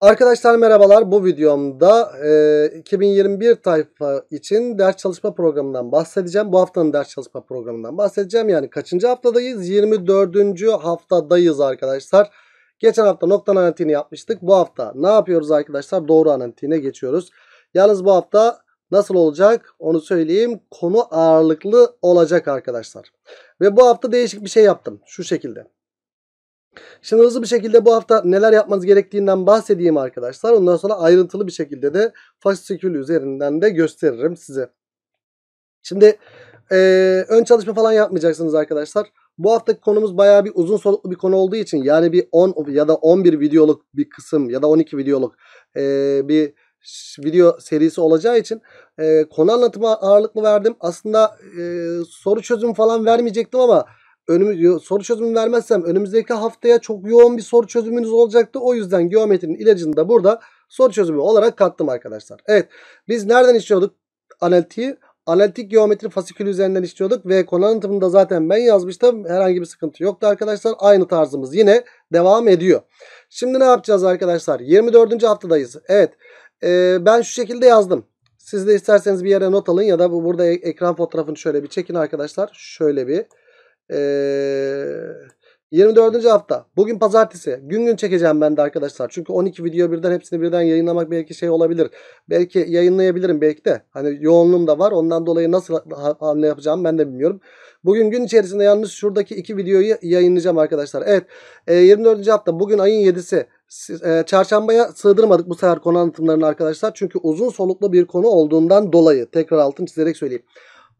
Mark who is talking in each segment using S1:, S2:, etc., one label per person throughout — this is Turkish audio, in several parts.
S1: Arkadaşlar merhabalar. Bu videomda e, 2021 tayfa için ders çalışma programından bahsedeceğim. Bu haftanın ders çalışma programından bahsedeceğim. Yani kaçıncı haftadayız? 24. haftadayız arkadaşlar. Geçen hafta nokta analitiğini yapmıştık. Bu hafta ne yapıyoruz arkadaşlar? Doğru analitiğine geçiyoruz. Yalnız bu hafta nasıl olacak onu söyleyeyim. Konu ağırlıklı olacak arkadaşlar. Ve bu hafta değişik bir şey yaptım. Şu şekilde. Şimdi hızlı bir şekilde bu hafta neler yapmanız gerektiğinden bahsedeyim arkadaşlar. Ondan sonra ayrıntılı bir şekilde de Fascicule üzerinden de gösteririm size. Şimdi e, ön çalışma falan yapmayacaksınız arkadaşlar. Bu haftaki konumuz bayağı bir uzun soluklu bir konu olduğu için yani bir 10 ya da 11 videoluk bir kısım ya da 12 videoluk e, bir video serisi olacağı için e, konu anlatıma ağırlıklı verdim. Aslında e, soru çözüm falan vermeyecektim ama önümüz soru çözümü vermezsem önümüzdeki haftaya çok yoğun bir soru çözümünüz olacaktı. O yüzden geometrinin ilacını da burada soru çözümü olarak kattım arkadaşlar. Evet biz nereden işliyorduk analitiği? Analitik geometri fasikülü üzerinden işliyorduk ve konu anlatımında zaten ben yazmıştım. Herhangi bir sıkıntı yoktu arkadaşlar. Aynı tarzımız yine devam ediyor. Şimdi ne yapacağız arkadaşlar? 24. haftadayız. Evet ee, ben şu şekilde yazdım. Siz de isterseniz bir yere not alın ya da bu burada ekran fotoğrafını şöyle bir çekin arkadaşlar. Şöyle bir 24. hafta. Bugün pazartesi. Gün gün çekeceğim ben de arkadaşlar. Çünkü 12 video birden hepsini birden yayınlamak belki şey olabilir. Belki yayınlayabilirim belki de. Hani yoğunluğum da var. Ondan dolayı nasıl hamle yapacağım ben de bilmiyorum. Bugün gün içerisinde yalnız şuradaki iki videoyu yayınlayacağım arkadaşlar. Evet. 24. hafta. Bugün ayın 7'si. Çarşambaya sığdırmadık bu sefer konu anlatımlarını arkadaşlar. Çünkü uzun soluklu bir konu olduğundan dolayı. Tekrar altın çizerek söyleyeyim.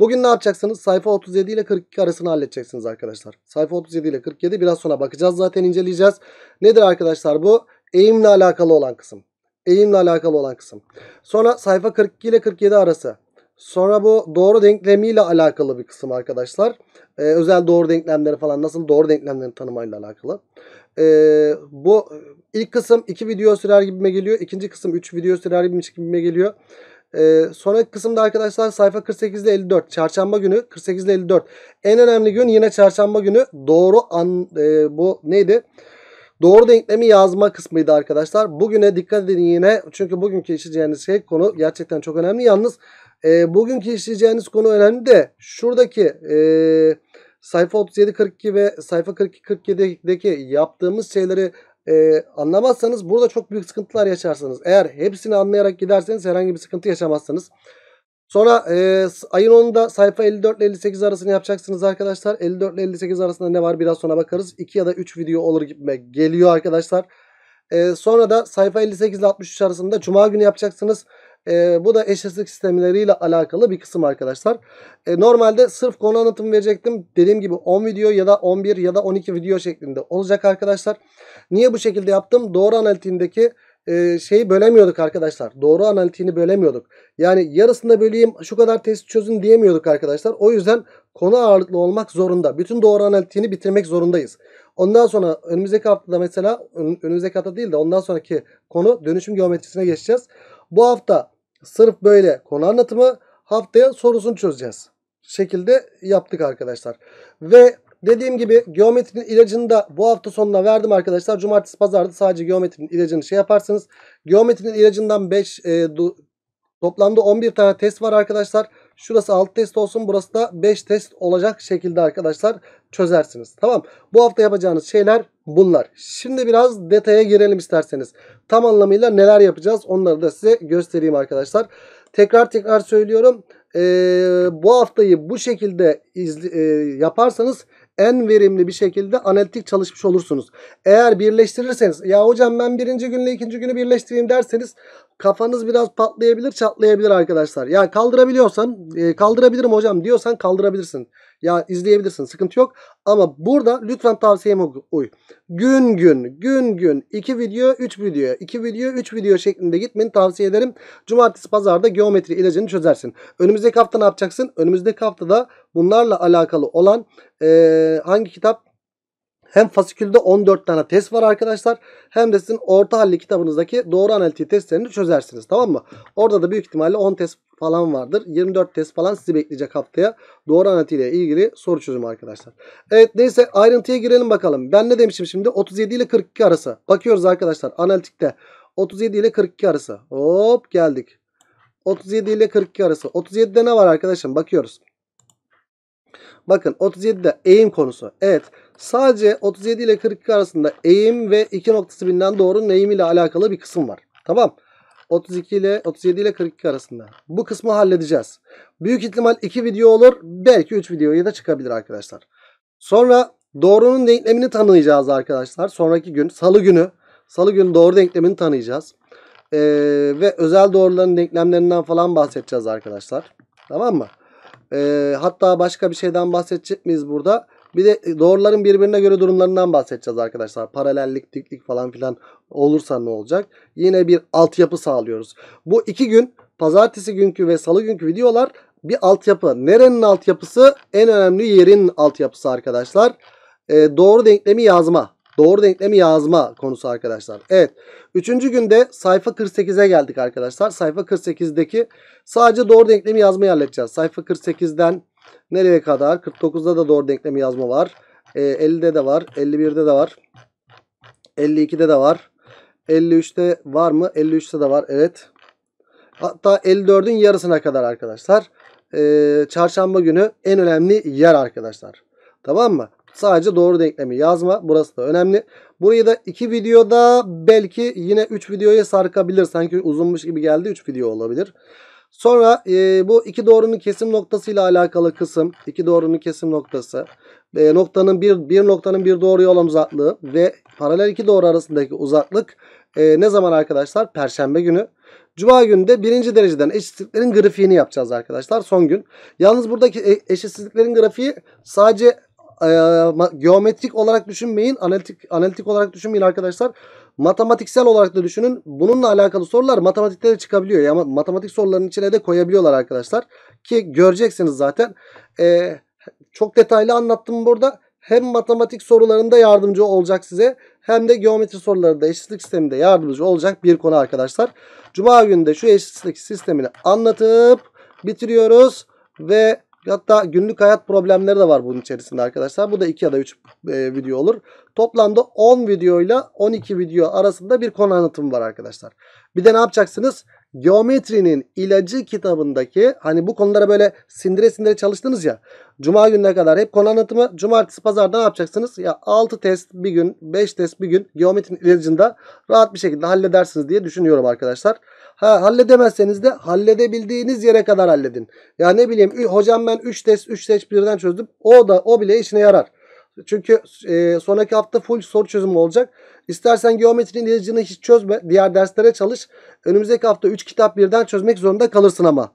S1: Bugün ne yapacaksınız? Sayfa 37 ile 42 arasını halledeceksiniz arkadaşlar. Sayfa 37 ile 47 biraz sonra bakacağız zaten inceleyeceğiz. Nedir arkadaşlar bu? Eğimle alakalı olan kısım. Eğimle alakalı olan kısım. Sonra sayfa 42 ile 47 arası. Sonra bu doğru denklemiyle alakalı bir kısım arkadaşlar. Ee, özel doğru denklemleri falan nasıl doğru denklemlerin tanımayla alakalı. Ee, bu ilk kısım 2 video sürer gibime geliyor. İkinci kısım 3 video sürer gibime geliyor. Ee, sonraki kısımda arkadaşlar sayfa 48 ile 54. Çarşamba günü 48 ile 54. En önemli gün yine çarşamba günü doğru an e, bu neydi? Doğru denklemi yazma kısmıydı arkadaşlar. Bugüne dikkat edin yine. Çünkü bugünkü işleyeceğiniz şey konu gerçekten çok önemli. Yalnız e, bugünkü işleyeceğiniz konu önemli de şuradaki e, sayfa 37-42 ve sayfa 42-47'deki yaptığımız şeyleri e, anlamazsanız burada çok büyük sıkıntılar yaşarsınız. Eğer hepsini anlayarak giderseniz herhangi bir sıkıntı yaşamazsınız. Sonra e, ayın 10'unda sayfa 54 ile 58 arasını yapacaksınız arkadaşlar. 54 ile 58 arasında ne var biraz sonra bakarız. 2 ya da 3 video olur gibi geliyor arkadaşlar. E, sonra da sayfa 58 ile 63 arasında cuma günü yapacaksınız. E, bu da eşitsizlik sistemleriyle alakalı bir kısım arkadaşlar. E, normalde sırf konu anlatımı verecektim. Dediğim gibi 10 video ya da 11 ya da 12 video şeklinde olacak arkadaşlar. Niye bu şekilde yaptım? Doğru analitiğindeki e, şeyi bölemiyorduk arkadaşlar. Doğru analitiğini bölemiyorduk. Yani yarısında böleyim şu kadar test çözün diyemiyorduk arkadaşlar. O yüzden konu ağırlıklı olmak zorunda. Bütün doğru analitiğini bitirmek zorundayız. Ondan sonra önümüzdeki haftada mesela önümüzdeki hafta değil de ondan sonraki konu dönüşüm geometrisine geçeceğiz. Bu hafta Sırf böyle konu anlatımı haftaya sorusunu çözeceğiz. Şekilde yaptık arkadaşlar. Ve dediğim gibi geometrinin ilacını da bu hafta sonuna verdim arkadaşlar. Cumartesi pazarda sadece geometrinin ilacını şey yaparsınız. Geometrinin ilacından 5 e, Toplamda 11 tane test var arkadaşlar. Şurası 6 test olsun. Burası da 5 test olacak şekilde arkadaşlar çözersiniz. Tamam. Bu hafta yapacağınız şeyler bunlar. Şimdi biraz detaya girelim isterseniz. Tam anlamıyla neler yapacağız onları da size göstereyim arkadaşlar. Tekrar tekrar söylüyorum. Ee, bu haftayı bu şekilde izli, e, yaparsanız en verimli bir şekilde analitik çalışmış olursunuz. Eğer birleştirirseniz ya hocam ben birinci günle ikinci günü birleştireyim derseniz kafanız biraz patlayabilir çatlayabilir arkadaşlar. Ya kaldırabiliyorsan e, kaldırabilirim hocam diyorsan kaldırabilirsin. Ya izleyebilirsin sıkıntı yok. Ama burada lütfen tavsiyem uy. Gün gün gün gün 2 video 3 video 2 video 3 video şeklinde gitmeni tavsiye ederim. Cumartesi pazarda geometri ilacını çözersin. Önümüzdeki hafta ne yapacaksın? Önümüzdeki haftada bunlarla alakalı olan... E, hangi kitap? Hem fasikülde 14 tane test var arkadaşlar. Hem de sizin orta halli kitabınızdaki doğru analitiği testlerini çözersiniz. Tamam mı? Orada da büyük ihtimalle 10 test falan vardır. 24 test falan sizi bekleyecek haftaya. Doğru analitiyle ilgili soru çözümü arkadaşlar. Evet neyse ayrıntıya girelim bakalım. Ben ne demişim şimdi? 37 ile 42 arası. Bakıyoruz arkadaşlar analitikte. 37 ile 42 arası. Hop geldik. 37 ile 42 arası. 37'de ne var arkadaşım? Bakıyoruz. Bakın 37'de eğim konusu. Evet sadece 37 ile 42 arasında eğim ve 2 noktası bilinen doğrunun eğimi ile alakalı bir kısım var. Tamam. 32 ile 37 ile 42 arasında. Bu kısmı halledeceğiz. Büyük ihtimal 2 video olur. Belki 3 videoya da çıkabilir arkadaşlar. Sonra doğrunun denklemini tanıyacağız arkadaşlar. Sonraki gün salı günü. Salı günü doğru denklemini tanıyacağız. Ee, ve özel doğruların denklemlerinden falan bahsedeceğiz arkadaşlar. Tamam mı? E, hatta başka bir şeyden bahsedecek miyiz burada? Bir de doğruların birbirine göre durumlarından bahsedeceğiz arkadaşlar. Paralellik, diklik falan filan olursa ne olacak? Yine bir altyapı sağlıyoruz. Bu iki gün pazartesi günkü ve salı günkü videolar bir altyapı. Nerenin altyapısı? En önemli yerin altyapısı arkadaşlar. E, doğru denklemi yazma. Doğru denklemi yazma konusu arkadaşlar. Evet. Üçüncü günde sayfa 48'e geldik arkadaşlar. Sayfa 48'deki sadece doğru denklemi yazmayı halledeceğiz. Sayfa 48'den nereye kadar? 49'da da doğru denklemi yazma var. E, ee, 50'de de var. 51'de de var. 52'de de var. 53'te var mı? 53'te de var. Evet. Hatta 54'ün yarısına kadar arkadaşlar. E, çarşamba günü en önemli yer arkadaşlar. Tamam mı? Sadece doğru denklemi yazma. Burası da önemli. Burayı da iki videoda belki yine üç videoya sarkabilir. Sanki uzunmuş gibi geldi. Üç video olabilir. Sonra e, bu iki doğrunun kesim noktası ile alakalı kısım. iki doğrunun kesim noktası. E, noktanın bir, bir noktanın bir doğruya olan uzaklığı ve paralel iki doğru arasındaki uzaklık e, ne zaman arkadaşlar? Perşembe günü. Cuma günü birinci dereceden eşitsizliklerin grafiğini yapacağız arkadaşlar. Son gün. Yalnız buradaki e, eşitsizliklerin grafiği sadece ee, geometrik olarak düşünmeyin. Analitik analitik olarak düşünmeyin arkadaşlar. Matematiksel olarak da düşünün. Bununla alakalı sorular matematikte de çıkabiliyor. Ya matematik sorularının içine de koyabiliyorlar arkadaşlar. Ki göreceksiniz zaten. E, çok detaylı anlattım burada. Hem matematik sorularında yardımcı olacak size hem de geometri sorularında eşitlik sisteminde yardımcı olacak bir konu arkadaşlar. Cuma günü de şu eşitlik sistemini anlatıp bitiriyoruz ve Hatta günlük hayat problemleri de var bunun içerisinde arkadaşlar. Bu da 2 ya da 3 e, video olur. Toplamda 10 video ile 12 video arasında bir konu anlatımı var arkadaşlar. Bir de ne yapacaksınız? Geometrinin ilacı kitabındaki hani bu konulara böyle sindire sindire çalıştınız ya. Cuma gününe kadar hep konu anlatımı. Cumartesi pazarda ne yapacaksınız? Ya 6 test bir gün 5 test bir gün geometrinin ilacında rahat bir şekilde halledersiniz diye düşünüyorum arkadaşlar. Ha, halledemezseniz de halledebildiğiniz yere kadar halledin. Ya ne bileyim hocam ben 3 test 3 test birden çözdüm. O da o bile işine yarar. Çünkü e, sonraki hafta full soru çözümü olacak. İstersen geometrinin ilacını hiç çözme. Diğer derslere çalış. Önümüzdeki hafta 3 kitap birden çözmek zorunda kalırsın ama.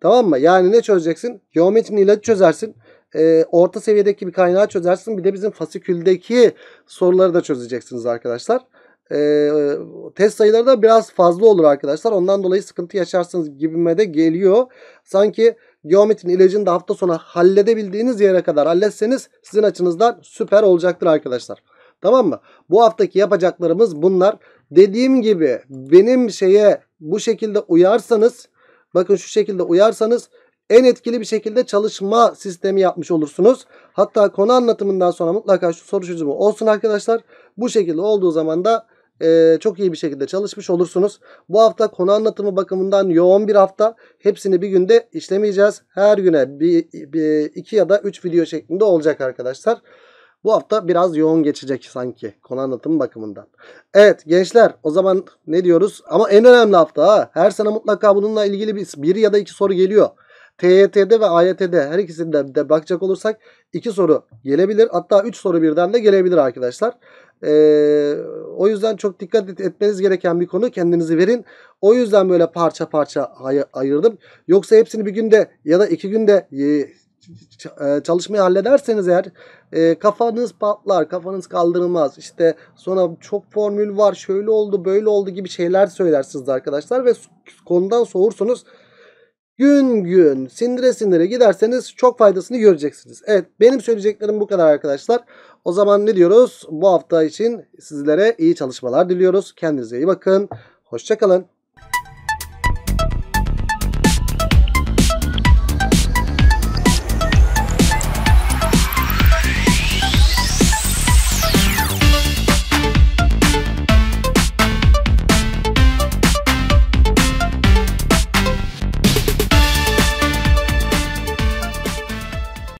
S1: Tamam mı? Yani ne çözeceksin? Geometrinin ilacı çözersin. E, orta seviyedeki bir kaynağı çözersin. Bir de bizim fasiküldeki soruları da çözeceksiniz arkadaşlar. E, test sayıları da biraz fazla olur arkadaşlar. Ondan dolayı sıkıntı yaşarsınız gibime de geliyor. Sanki geometrinin ilacını da hafta sonu halledebildiğiniz yere kadar halletseniz sizin açınızdan süper olacaktır arkadaşlar. Tamam mı? Bu haftaki yapacaklarımız bunlar. Dediğim gibi benim şeye bu şekilde uyarsanız bakın şu şekilde uyarsanız en etkili bir şekilde çalışma sistemi yapmış olursunuz. Hatta konu anlatımından sonra mutlaka şu soru çözümü olsun arkadaşlar. Bu şekilde olduğu zaman da e, çok iyi bir şekilde çalışmış olursunuz. Bu hafta konu anlatımı bakımından yoğun bir hafta. Hepsini bir günde işlemeyeceğiz. Her güne bir, bir iki ya da üç video şeklinde olacak arkadaşlar. Bu hafta biraz yoğun geçecek sanki konu anlatımı bakımından. Evet gençler o zaman ne diyoruz? Ama en önemli hafta ha. Her sene mutlaka bununla ilgili bir, bir ya da iki soru geliyor. TYT'de ve AYT'de her ikisinden de bakacak olursak iki soru gelebilir. Hatta üç soru birden de gelebilir arkadaşlar. Ee, o yüzden çok dikkat etmeniz gereken bir konu kendinizi verin. O yüzden böyle parça parça ay ayırdım. Yoksa hepsini bir günde ya da iki günde e, çalışmayı hallederseniz eğer e, kafanız patlar, kafanız kaldırılmaz. İşte sonra çok formül var, şöyle oldu, böyle oldu gibi şeyler söylersiniz arkadaşlar ve konudan soğursunuz gün gün sindire sindire giderseniz çok faydasını göreceksiniz. Evet benim söyleyeceklerim bu kadar arkadaşlar. O zaman ne diyoruz? Bu hafta için sizlere iyi çalışmalar diliyoruz. Kendinize iyi bakın. Hoşçakalın.